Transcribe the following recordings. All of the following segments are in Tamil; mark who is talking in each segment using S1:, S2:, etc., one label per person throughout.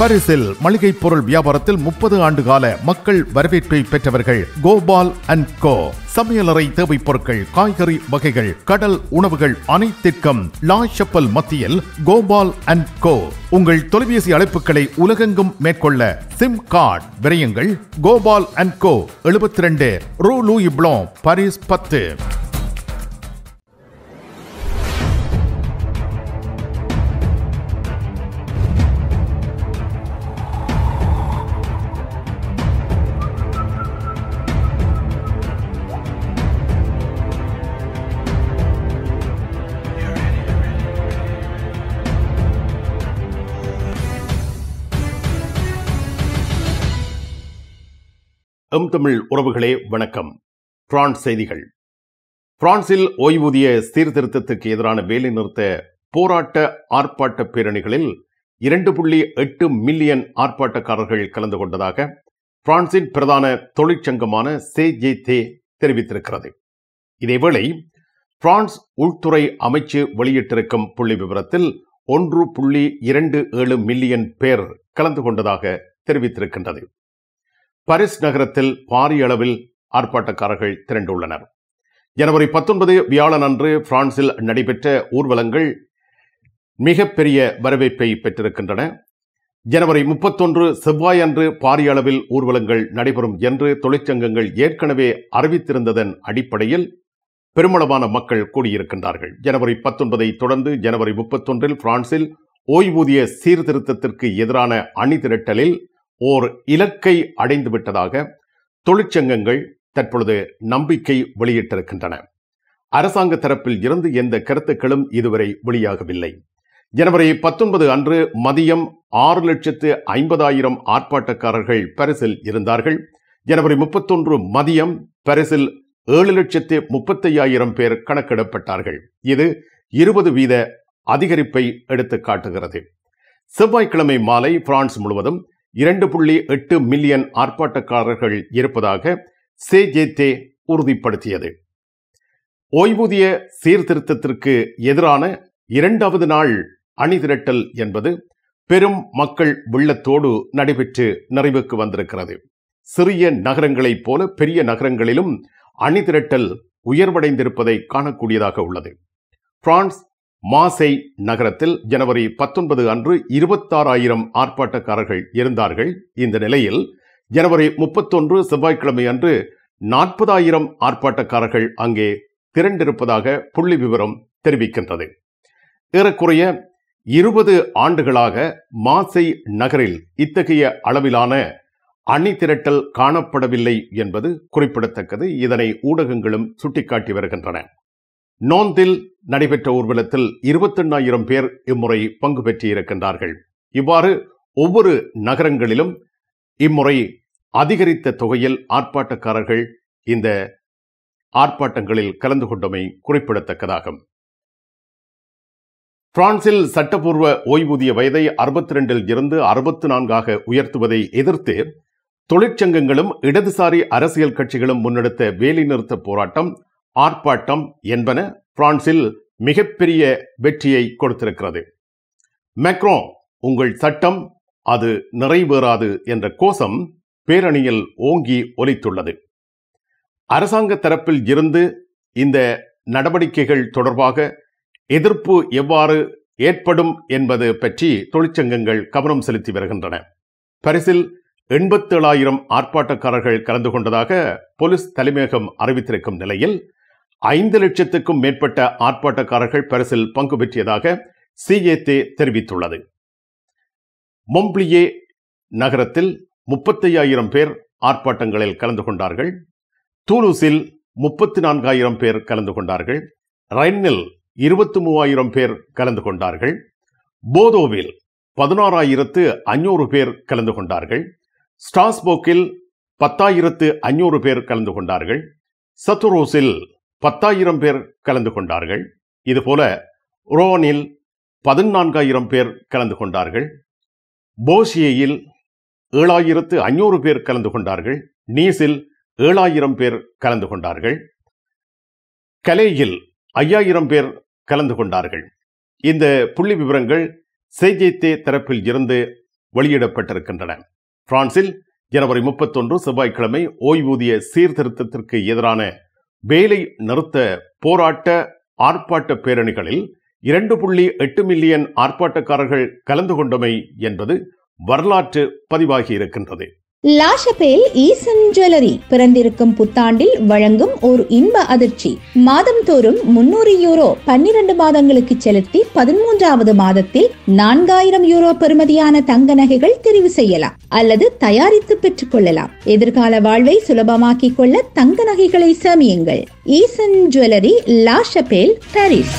S1: பாரிஸில் மளிகை பொருள் வியாபாரத்தில் முப்பது ஆண்டு கால மக்கள் வரவேற்பை பெற்றவர்கள் கோபால் அண்ட் கோ சமையலறை தேவைப் பொருட்கள் காய்கறி வகைகள் கடல் உணவுகள் அனைத்திற்கும் லா மத்தியில் கோபால் அண்ட் கோ உங்கள் தொலைபேசி அழைப்புகளை உலகெங்கும் மேற்கொள்ள சிம் கார்டு விரயங்கள் கோபால் அண்ட் கோ எழுபத்தி ரெண்டு ரூ லூயி பிளோ பரிஸ் பத்து தம் தமிழ் உறவுகளே வணக்கம் பிரான்ஸ் செய்திகள் பிரான்சில் ஓய்வூதிய சீர்திருத்தத்துக்கு எதிரான வேலைநிறுத்த போராட்ட ஆர்ப்பாட்ட பேரணிகளில் இரண்டு புள்ளி எட்டு மில்லியன் ஆர்ப்பாட்டக்காரர்கள் கலந்து கொண்டதாக பிரான்சின் பிரதான தொழிற்சங்கமான சேஜே தே தெரிவித்திருக்கிறது இதேவேளை பிரான்ஸ் உள்துறை அமைச்சு வெளியிட்டிருக்கும் புள்ளி விவரத்தில் ஒன்று புள்ளி இரண்டு ஏழு மில்லியன் பேர் கலந்து கொண்டதாக தெரிவித்திருக்கின்றது பரிஸ் நகரத்தில் பாரிய அளவில் ஆர்ப்பாட்டக்காரர்கள் திரண்டுள்ளனர் ஜனவரி பத்தொன்பது வியாழன் அன்று பிரான்சில் நடைபெற்ற ஊர்வலங்கள் மிகப்பெரிய வரவேற்பை பெற்றிருக்கின்றன ஜனவரி முப்பத்தொன்று செவ்வாய் அன்று பாரிய அளவில் ஊர்வலங்கள் நடைபெறும் என்று தொழிற்சங்கங்கள் ஏற்கனவே அறிவித்திருந்ததன் அடிப்படையில் பெருமளவான மக்கள் கூடியிருக்கின்றார்கள் ஜனவரி பத்தொன்பதை தொடர்ந்து ஜனவரி முப்பத்தொன்றில் பிரான்சில் ஓய்வூதிய சீர்திருத்தத்திற்கு எதிரான அணி திரட்டலில் ஓர் இலக்கை அடைந்துவிட்டதாக தொழிற்சங்கங்கள் தற்பொழுது நம்பிக்கை வெளியிட்டிருக்கின்றன அரசாங்க தரப்பில் இருந்து எந்த கருத்துக்களும் இதுவரை வெளியாகவில்லை ஜனவரி பத்தொன்பது அன்று மதியம் ஆறு லட்சத்து ஐம்பதாயிரம் ஆர்ப்பாட்டக்காரர்கள் பரிசில் இருந்தார்கள் ஜனவரி முப்பத்தொன்று மதியம் பரிசில் ஏழு லட்சத்து முப்பத்தையாயிரம் பேர் கணக்கிடப்பட்டார்கள் இது இருபது வீத அதிகரிப்பை எடுத்து காட்டுகிறது செவ்வாய்க்கிழமை மாலை பிரான்ஸ் முழுவதும் இரண்டு புள்ளி எட்டு மில்லியன் ஆர்ப்பாட்டக்காரர்கள் இருப்பதாக தே உறுதிப்படுத்தியது ஓய்வூதிய சீர்திருத்தத்திற்கு எதிரான இரண்டாவது நாள் அணிதிரட்டல் என்பது பெரும் மக்கள் வெள்ளத்தோடு நடைபெற்று நிறைவுக்கு வந்திருக்கிறது சிறிய நகரங்களைப் போல பெரிய நகரங்களிலும் அணிதிரட்டல் உயர்வடைந்திருப்பதை காணக்கூடியதாக உள்ளது பிரான்ஸ் மாசை நகரத்தில் ஜனவரி பத்தொன்பது அன்று இருபத்தாறாயிரம் ஆர்ப்பாட்டக்காரர்கள் இருந்தார்கள் இந்த நிலையில் ஜனவரி முப்பத்தொன்று செவ்வாய்க்கிழமை அன்று நாற்பதாயிரம் ஆர்ப்பாட்டக்காரர்கள் அங்கே திரண்டிருப்பதாக புள்ளி விவரம் தெரிவிக்கின்றது ஏறக்குறைய இருபது ஆண்டுகளாக மாசை நகரில் இத்தகைய அளவிலான அணி திரட்டல் காணப்படவில்லை என்பது குறிப்பிடத்தக்கது இதனை ஊடகங்களும் சுட்டிக்காட்டி வருகின்றன நோந்தில் நடைபெற்ற ஊர்வலத்தில் இருபத்தெண்ணாயிரம் பேர் இம்முறை பங்கு பெற்றிருக்கின்றார்கள் இவ்வாறு ஒவ்வொரு நகரங்களிலும் இம்முறை அதிகரித்த தொகையில் ஆர்ப்பாட்டக்காரர்கள் இந்த ஆர்ப்பாட்டங்களில் கலந்து கொண்டமை குறிப்பிடத்தக்கதாகும் பிரான்சில் சட்டப்பூர்வ ஓய்வூதிய வயதை அறுபத்தி ரெண்டில் இருந்து அறுபத்தி நான்காக உயர்த்துவதை எதிர்த்து தொழிற்சங்கங்களும் இடதுசாரி அரசியல் கட்சிகளும் முன்னெடுத்த வேலைநிறுத்த போராட்டம் ஆர்ப்பாட்டம் என்பன பிரான்சில் மிகப்பெரிய வெற்றியை கொடுத்திருக்கிறது மெக்ரோ உங்கள் சட்டம் அது நிறைவேறாது என்ற கோஷம் பேரணியில் ஓங்கி ஒலித்துள்ளது அரசாங்க தரப்பில் இருந்து இந்த நடவடிக்கைகள் தொடர்பாக எதிர்ப்பு எவ்வாறு ஏற்படும் என்பது பற்றி தொழிற்சங்கங்கள் கவனம் செலுத்தி வருகின்றன பரிசில் எண்பத்தேழாயிரம் ஆர்ப்பாட்டக்காரர்கள் கலந்து கொண்டதாக போலீஸ் தலைமையகம் அறிவித்திருக்கும் நிலையில் ஐந்து லட்சத்துக்கும் மேற்பட்ட ஆர்ப்பாட்டக்காரர்கள் பரிசில் பங்கு பெற்றியதாக சிஏதே தெரிவித்துள்ளது மொம்ப்ளியே நகரத்தில் முப்பத்தையாயிரம் பேர் ஆர்ப்பாட்டங்களில் கலந்து கொண்டார்கள் தூலூசில் முப்பத்தி நான்காயிரம் பேர் கலந்து கொண்டார்கள் ரைனில் இருபத்தி மூவாயிரம் பேர் கலந்து கொண்டார்கள் போதோவில் பதினாறாயிரத்து அஞ்சூறு பேர் கலந்து கொண்டார்கள் ஸ்டாஸ்போக்கில் பத்தாயிரத்து அஞ்சூறு பேர் கலந்து கொண்டார்கள் சத்துரோஸில் பத்தாயிரம் பேர் கலந்து கொண்டார்கள் இதுபோல ரோனில் பதினான்காயிரம் பேர் கலந்து கொண்டார்கள் போசியையில் ஏழாயிரத்து ஐநூறு பேர் கலந்து கொண்டார்கள் நீஸில் ஏழாயிரம் பேர் கலந்து கொண்டார்கள் கலேயில் ஐயாயிரம் பேர் கலந்து கொண்டார்கள் இந்த புள்ளி விவரங்கள் செய்தித்தே தரப்பில் இருந்து வெளியிடப்பட்டிருக்கின்றன பிரான்சில் ஜனவரி முப்பத்தொன்று செவ்வாய்க்கிழமை ஓய்வூதிய சீர்திருத்தத்திற்கு எதிரான வேலை நிறுத்த போராட்ட ஆர்ப்பாட்ட பேரணிகளில் இரண்டு புள்ளி எட்டு மில்லியன் ஆர்ப்பாட்டக்காரர்கள் கலந்து கொண்டமை என்பது வரலாற்று பதிவாகியிருக்கின்றது லாஷபேல் ஈசன் ஜுவல்லரி பிறந்திருக்கும் புத்தாண்டில் வழங்கும் ஒரு இன்ப அதிர்ச்சி மாதம் தோறும் முன்னூறு யூரோ பன்னிரண்டு மாதங்களுக்கு செலுத்தி பதிமூன்றாவது மாதத்தில் நான்காயிரம் யூரோ பெறுமதியான தங்க நகைகள் தெரிவு செய்யலாம் அல்லது தயாரித்து பெற்றுக் கொள்ளலாம் எதிர்கால வாழ்வை சுலபமாக்கிக் கொள்ள தங்க நகைகளை சேமியுங்கள் Eesan jewellery La Chapelle Paris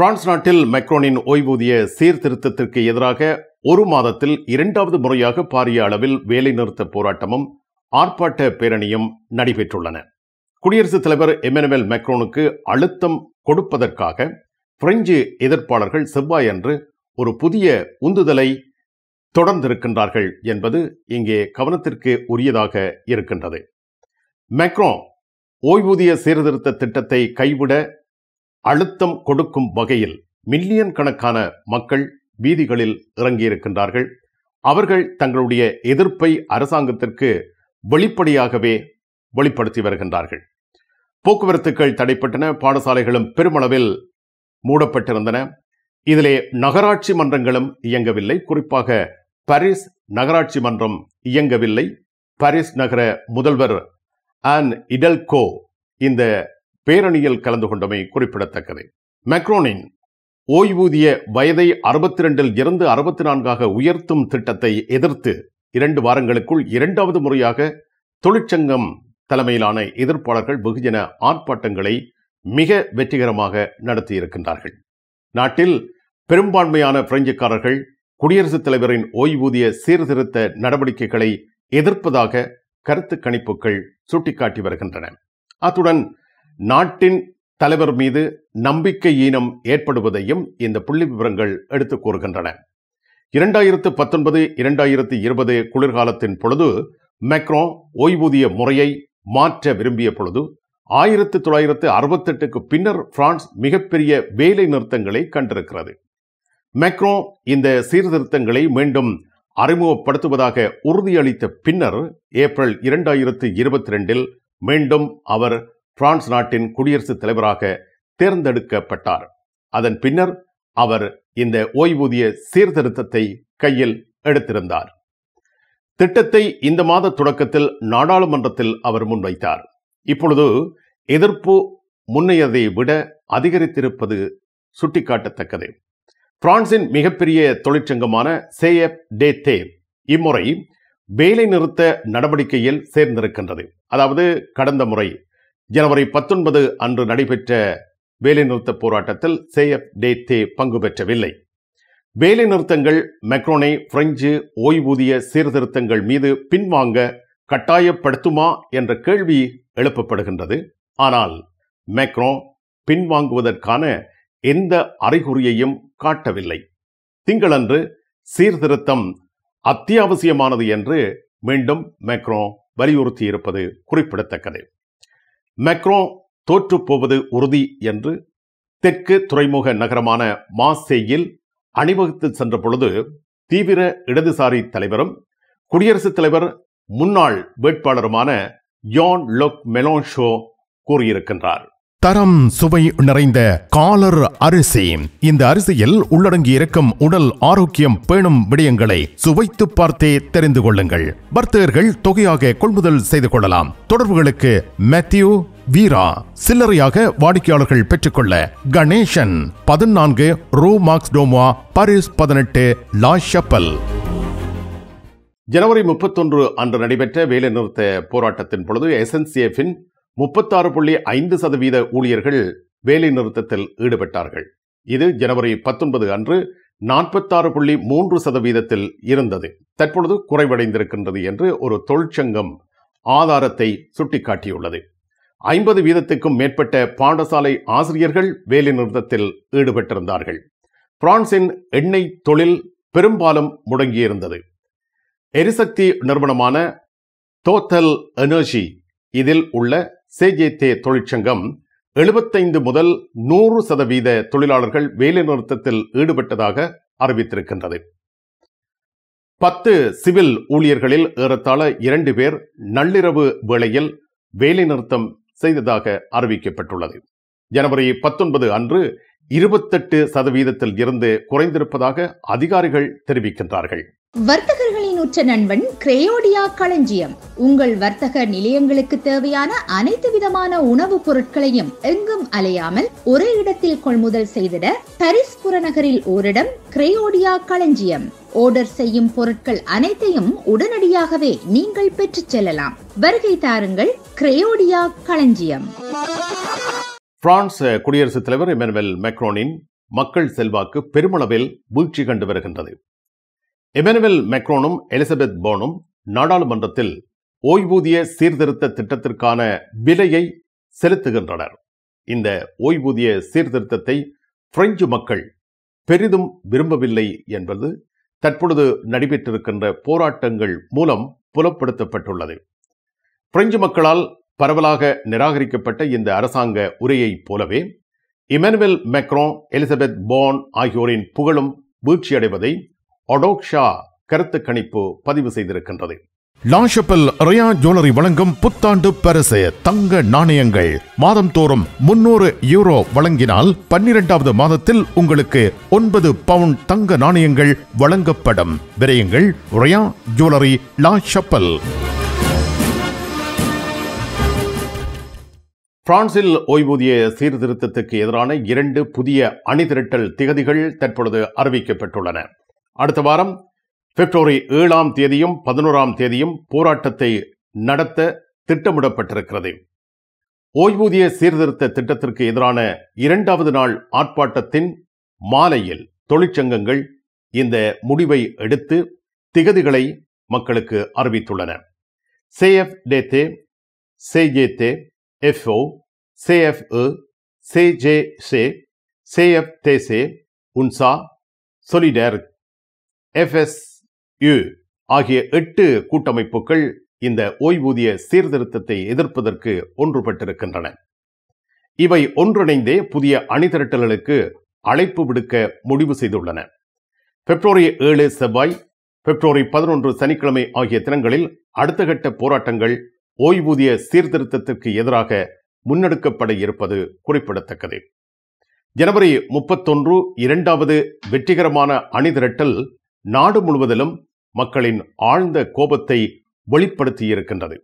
S1: France நாட்டில் மெக்ரோனின் ஓய்வூதிய சீர்திருத்தத்திற்கு எதிராக ஒரு மாதத்தில் இரண்டாவது முறையாக பாரிய அளவில் வேலைநிறுத்த போராட்டமும் ஆர்ப்பாட்ட பேரணியும் நடைபெற்றுள்ளன குடியரசுத் தலைவர் எமனுவேல் மெக்ரோனுக்கு அழுத்தம் கொடுப்பதற்காக பிரெஞ்சு எதிர்ப்பாளர்கள் செவ்வாயன்று ஒரு புதிய உந்துதலை தொடர்ந்திருக்கின்றார்கள் என்பது இங்கே கவனத்திற்கு உரியதாக இருக்கின்றது மெக்ரோன் ஓய்வூதிய சீர்திருத்த திட்டத்தை கைவிட அழுத்தம் கொடுக்கும் வகையில் மில்லியன் கணக்கான மக்கள் வீதிகளில் இறங்கியிருக்கின்றார்கள் அவர்கள் தங்களுடைய எதிர்ப்பை அரசாங்கத்திற்கு வெளிப்படையாகவே வெளிப்படுத்தி வருகின்றார்கள் போக்குவரத்துக்கள் தடைப்பட்டன பாடசாலைகளும் பெருமளவில் மூடப்பட்டிருந்தன இதிலே நகராட்சி மன்றங்களும் இயங்கவில்லை குறிப்பாக பாரிஸ் நகராட்சி மன்றம் இயங்கவில்லை பாரிஸ் நகர முதல்வர் ஆன் இடல்கோ இந்த பேரணியில் கலந்து கொண்டமை குறிப்பிடத்தக்கது மெக்ரோனின் ஓய்வூதிய வயதை அறுபத்தி ரெண்டில் இருந்து அறுபத்தி நான்காக உயர்த்தும் திட்டத்தை எதிர்த்து இரண்டு வாரங்களுக்குள் இரண்டாவது முறையாக தொழிற்சங்கம் தலைமையிலான எதிர்ப்பாளர்கள் வெகுஜன ஆர்ப்பாட்டங்களை மிக வெற்றிகரமாக நடத்தியிருக்கின்றார்கள் நாட்டில் பெரும்பான்மையான பிரெஞ்சுக்காரர்கள் குடியரசுத் தலைவரின் ஓய்வூதிய சீர்திருத்த நடவடிக்கைகளை எதிர்ப்பதாக கருத்து கணிப்புகள் சுட்டிக்காட்டி வருகின்றன அத்துடன் நாட்டின் தலைவர் மீது நம்பிக்கை ஈனம் ஏற்படுவதையும் இந்த புள்ளி விவரங்கள் எடுத்து கூறுகின்றன இரண்டாயிரத்து பத்தொன்பது இரண்டாயிரத்து இருபது குளிர்காலத்தின் பொழுது மெக்ரோ ஓய்வூதிய முறையை மாற்ற விரும்பிய பொழுது ஆயிரத்து தொள்ளாயிரத்து அறுபத்தெட்டுக்கு பின்னர் பிரான்ஸ் மிகப்பெரிய வேலை நிறுத்தங்களை கண்டிருக்கிறது மெக்ரோ இந்த சீர்திருத்தங்களை மீண்டும் அறிமுகப்படுத்துவதாக உறுதியளித்த பின்னர் ஏப்ரல் இரண்டாயிரத்து இருபத்தி ரெண்டில் மீண்டும் அவர் பிரான்ஸ் நாட்டின் குடியரசுத் தலைவராக தேர்ந்தெடுக்கப்பட்டார் அதன் பின்னர் அவர் இந்த ஓய்வூதிய சீர்திருத்தத்தை கையில் எடுத்திருந்தார் திட்டத்தை இந்த மாத தொடக்கத்தில் நாடாளுமன்றத்தில் அவர் முன்வைத்தார் இப்பொழுது எதிர்ப்பு முன்னையதை விட அதிகரித்திருப்பது சுட்டிக்காட்டத்தக்கது பிரான்சின் மிகப்பெரிய தொழிற்சங்கமான சேஎப் டே தே இம்முறை வேலை நிறுத்த நடவடிக்கையில் சேர்ந்திருக்கின்றது அதாவது கடந்த முறை ஜனவரி பத்தொன்பது அன்று நடைபெற்ற வேலைநிறுத்த போராட்டத்தில் சேயப் டே தே பங்கு பெற்றவில்லை வேலைநிறுத்தங்கள் மெக்ரோனை பிரெஞ்சு ஓய்வூதிய சீர்திருத்தங்கள் மீது பின்வாங்க கட்டாயப்படுத்துமா என்ற கேள்வி எழுப்பப்படுகின்றது ஆனால் மேக்ரோ பின்வாங்குவதற்கான எந்த அறிகுறியையும் காட்டவில்லை திங்களன்று சீர்திருத்தம் அத்தியாவசியமானது என்று மீண்டும் மேக்ரோ வலியுறுத்தியிருப்பது குறிப்பிடத்தக்கது மெக்ரோ தோற்றுப்போவது உறுதி என்று தெற்கு துறைமுக நகரமான மாசேயில் அணிவகுத்து சென்ற பொழுது தீவிர இடதுசாரி தலைவரும் குடியரசுத் தலைவர் முன்னாள் வேட்பாளருமான யான் லொக் மெலோன்ஷோ கூறியிருக்கின்றார் தரம் சுவை நிறைந்த காலர் அரிசி இந்த அரிசியில் உள்ளடங்கி இருக்கும் உடல் ஆரோக்கியம் பேணும் விடயங்களை சுவைத்து பார்த்தே தெரிந்து கொள்ளுங்கள் வர்த்தகர்கள் தொகையாக கொள்முதல் செய்து கொள்ளலாம் தொடர்புகளுக்கு மேத்யூ வீரா சில்லறையாக வாடிக்கையாளர்கள் பெற்றுக்கொள்ள கணேசன் பதினான்கு ரூ மார்க்ஸ் டோமா பாரிஸ் பதினெட்டு லா ஷப்பல் ஜனவரி முப்பத்தொன்று அன்று நடைபெற்ற வேலை நிறுத்த போராட்டத்தின் பொழுது எஸ்என்சிஎஃபின் முப்பத்தாறு புள்ளி ஐந்து சதவீத ஊழியர்கள் வேலைநிறுத்தத்தில் ஈடுபட்டார்கள் இது ஜனவரி பத்தொன்பது அன்று நாற்பத்தாறு புள்ளி மூன்று சதவீதத்தில் இருந்தது தற்பொழுது குறைவடைந்திருக்கின்றது என்று ஒரு தொழிற்சங்கம் ஆதாரத்தை சுட்டிக்காட்டியுள்ளது ஐம்பது வீதத்துக்கும் மேற்பட்ட பாடசாலை ஆசிரியர்கள் வேலைநிறுத்தத்தில் ஈடுபட்டிருந்தார்கள் பிரான்சின் எண்ணெய் தொழில் பெரும்பாலும் முடங்கியிருந்தது எரிசக்தி நிறுவனமான தோத்தல் எனர்ஜி இதில் உள்ள சேஜேதே தொழிற்சங்கம் எழுபத்தைந்து முதல் நூறு சதவீத தொழிலாளர்கள் வேலைநிறுத்தத்தில் ஈடுபட்டதாக அறிவித்திருக்கின்றது பத்து சிவில் ஊழியர்களில் ஏறத்தாழ இரண்டு பேர் நள்ளிரவு வேளையில் வேலைநிறுத்தம் செய்ததாக அறிவிக்கப்பட்டுள்ளது ஜனவரி பத்தொன்பது அன்று இருபத்தெட்டு சதவீதத்தில் இருந்து குறைந்திருப்பதாக அதிகாரிகள் தெரிவிக்கின்றார்கள் தொன்னூற்ற நண்பன் கிரேயோடியா களஞ்சியம் உங்கள் வர்த்தக நிலையங்களுக்கு தேவையான அனைத்து விதமான உணவுப் பொருட்களையும் எங்கும் அலையாமல் ஒரே இடத்தில் கொள்முதல் செய்திட பரிஸ் புறநகரில் ஓரிடம் கிரேயோடியா களஞ்சியம் ஆர்டர் செய்யும் பொருட்கள் அனைத்தையும் உடனடியாகவே நீங்கள் பெற்றுச் செல்லலாம் வருகை தாருங்கள் கிரேயோடியா களஞ்சியம் பிரான்ஸ் குடியரசுத் தலைவர் மெக்ரோனின் மக்கள் செல்வாக்கு பெருமளவில் வீழ்ச்சி கண்டு வருகின்றது எமனுவேல் மெக்ரோனும் எலிசபெத் போனும் நாடாளுமன்றத்தில் ஓய்வூதிய சீர்திருத்த திட்டத்திற்கான விலையை செலுத்துகின்றனர் இந்த ஓய்வூதிய சீர்திருத்தத்தை பிரெஞ்சு மக்கள் பெரிதும் விரும்பவில்லை என்பது தற்பொழுது நடைபெற்றிருக்கின்ற போராட்டங்கள் மூலம் புலப்படுத்தப்பட்டுள்ளது பிரெஞ்சு மக்களால் பரவலாக நிராகரிக்கப்பட்ட இந்த அரசாங்க உரையைப் போலவே இமானுவேல் மெக்ரோ எலிசபெத் போன் ஆகியோரின் புகழும் வீழ்ச்சியடைவதை அடோக்ஷா கருத்து கணிப்பு பதிவு செய்திருக்கின்றது லாஷப்பல் ரயா ஜுவல்லரி வழங்கும் புத்தாண்டு பரிசு தங்க நாணயங்கள் மாதம் தோறும் முன்னூறு யூரோ வழங்கினால் பன்னிரெண்டாவது மாதத்தில் உங்களுக்கு ஒன்பது பவுண்ட் தங்க நாணயங்கள் வழங்கப்படும் விரையுங்கள் ரயா ஜுவல்லரி லாஷப்பல் பிரான்சில் ஓய்வூதிய சீர்திருத்தத்துக்கு எதிரான இரண்டு புதிய அணிதிரட்டல் திகதிகள் தற்பொழுது அறிவிக்கப்பட்டுள்ளன அடுத்த வாரம் பிப்ரவரி ஏழாம் தேதியும் பதினோராம் தேதியும் போராட்டத்தை நடத்த திட்டமிடப்பட்டிருக்கிறது ஓய்வூதிய சீர்திருத்த திட்டத்திற்கு எதிரான இரண்டாவது நாள் ஆர்ப்பாட்டத்தின் மாலையில் தொழிற்சங்கங்கள் இந்த முடிவை எடுத்து திகதிகளை மக்களுக்கு அறிவித்துள்ளன சேஎஃப் டேத்தே சேஜேத்தே எஃப்ஓ சேஎஃப்ஏ சே சேஎஃப் தேசே உன்சா சொலிடேர் எஃப்எஸ்யு ஆகிய எட்டு கூட்டமைப்புகள் இந்த ஓய்வூதிய சீர்திருத்தத்தை எதிர்ப்பதற்கு ஒன்றுபட்டிருக்கின்றன இவை ஒன்றிணைந்தே புதிய அணிதிரட்டல்களுக்கு அழைப்பு விடுக்க முடிவு செய்துள்ளன பிப்ரவரி ஏழு செவ்வாய் பிப்ரவரி பதினொன்று சனிக்கிழமை ஆகிய தினங்களில் அடுத்த கட்ட போராட்டங்கள் ஓய்வூதிய சீர்திருத்தத்திற்கு எதிராக முன்னெடுக்கப்பட இருப்பது குறிப்பிடத்தக்கது ஜனவரி முப்பத்தொன்று இரண்டாவது வெற்றிகரமான அணிதிரட்டல் நாடு முழுவதிலும் மக்களின் ஆழ்ந்த கோபத்தை வெளிப்படுத்தியிருக்கின்றது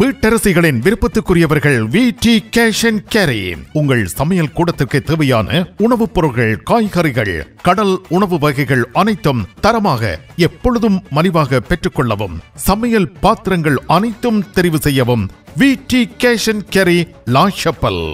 S1: வீட்டரசிகளின் விருப்பத்துக்குரியவர்கள் V D cash and carry உங்கள் சமையல் கூடத்திற்கு தேவையான உணவுப் பொருட்கள் காய்கறிகள் கடல் உணவு வகைகள் அனைத்தும் தரமாக எப்பொழுதும் மலிவாக பெற்றுக்கொள்ளவும் சமையல் பாத்திரங்கள் அனைத்தும் தெரிவு செய்யவும் V D cash and carry La Chapelle